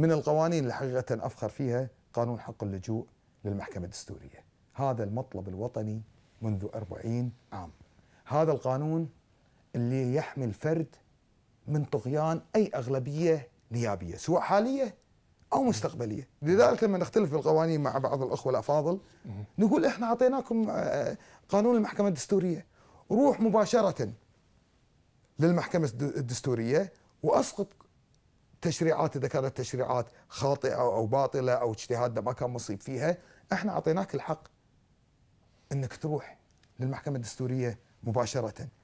من القوانين اللي حقيقة أفخر فيها قانون حق اللجوء للمحكمة الدستورية هذا المطلب الوطني منذ أربعين عام هذا القانون اللي يحمي الفرد من طغيان أي أغلبية نيابية سواء حالية أو مستقبلية لذلك لما نختلف بالقوانين مع بعض الأخوة الأفاضل نقول إحنا أعطيناكم آه، قانون المحكمة الدستورية روح مباشرة للمحكمة الدستورية وأسقط تشريعات اذا كانت تشريعات خاطئه او باطله او اجتهادنا ما كان مصيب فيها احنا اعطيناك الحق انك تروح للمحكمه الدستوريه مباشره